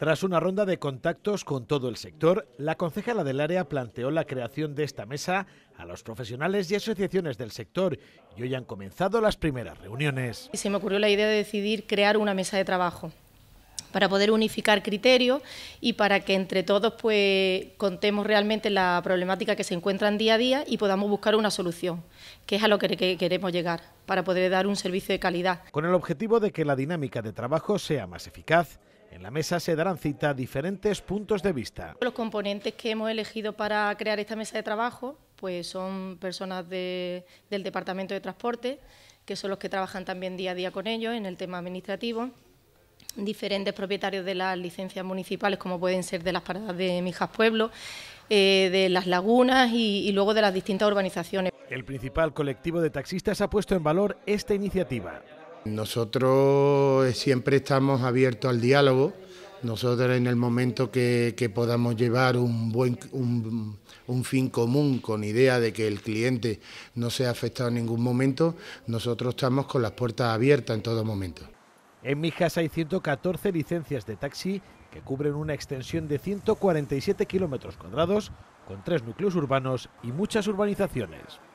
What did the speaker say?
Tras una ronda de contactos con todo el sector, la concejala del área planteó la creación de esta mesa a los profesionales y asociaciones del sector y hoy han comenzado las primeras reuniones. Se me ocurrió la idea de decidir crear una mesa de trabajo para poder unificar criterios y para que entre todos pues contemos realmente la problemática que se encuentra en día a día y podamos buscar una solución, que es a lo que queremos llegar, para poder dar un servicio de calidad. Con el objetivo de que la dinámica de trabajo sea más eficaz, en la mesa se darán cita diferentes puntos de vista. Los componentes que hemos elegido para crear esta mesa de trabajo pues son personas del Departamento de Transporte, que son los que trabajan también día a día con ellos en el tema administrativo, diferentes propietarios de las licencias municipales, como pueden ser de las paradas de Mijas Pueblo, eh, de las lagunas y, y luego de las distintas urbanizaciones. El principal colectivo de taxistas ha puesto en valor esta iniciativa. Nosotros eh, siempre estamos abiertos al diálogo. Nosotros en el momento que, podamos llevar un un, fin común con idea de que el cliente no sea afectado en ningún momento, nosotros estamos con las puertas abiertas en todo momento. En Mijas hay 114 licencias de taxi que cubren una extensión de 147 kilómetros cuadrados, con tres núcleos urbanos y muchas urbanizaciones.